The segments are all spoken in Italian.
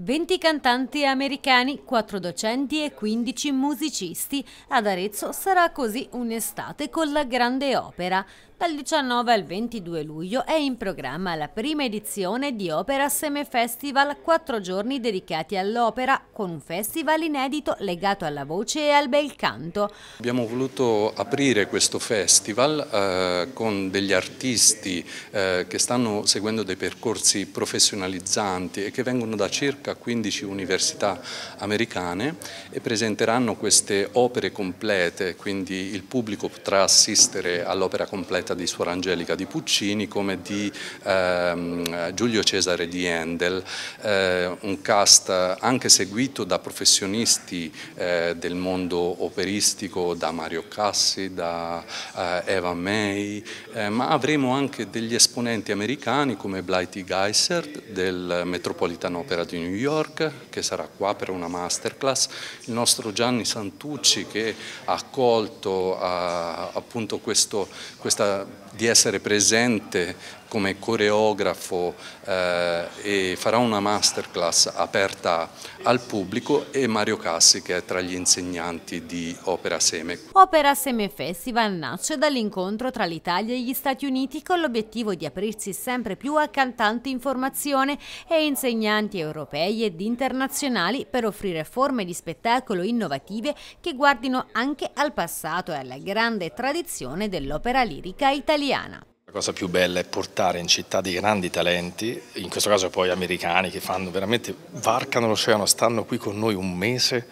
20 cantanti americani, 4 docenti e 15 musicisti. Ad Arezzo sarà così un'estate con la grande opera. Dal 19 al 22 luglio è in programma la prima edizione di Opera Seme Festival, quattro giorni dedicati all'opera, con un festival inedito legato alla voce e al bel canto. Abbiamo voluto aprire questo festival eh, con degli artisti eh, che stanno seguendo dei percorsi professionalizzanti e che vengono da circa circa 15 università americane e presenteranno queste opere complete, quindi il pubblico potrà assistere all'opera completa di Suor Angelica di Puccini come di ehm, Giulio Cesare di Handel, eh, un cast anche seguito da professionisti eh, del mondo operistico, da Mario Cassi, da eh, Eva May, eh, ma avremo anche degli esponenti americani come Blighty Geisert del Metropolitan Opera di New York, York che sarà qua per una masterclass, il nostro Gianni Santucci che ha accolto a, eh, appunto questo, questa, di essere presente come coreografo eh, e farà una masterclass aperta al pubblico e Mario Cassi che è tra gli insegnanti di Opera Seme. Opera Seme Festival nasce dall'incontro tra l'Italia e gli Stati Uniti con l'obiettivo di aprirsi sempre più a cantanti in formazione e insegnanti europei ed internazionali per offrire forme di spettacolo innovative che guardino anche al passato e alla grande tradizione dell'opera lirica italiana. La cosa più bella è portare in città dei grandi talenti, in questo caso poi americani che fanno veramente, varcano l'oceano, stanno qui con noi un mese,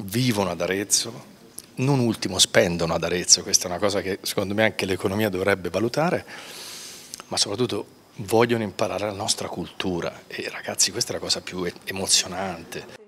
vivono ad Arezzo, non ultimo spendono ad Arezzo, questa è una cosa che secondo me anche l'economia dovrebbe valutare, ma soprattutto vogliono imparare la nostra cultura e ragazzi questa è la cosa più emozionante.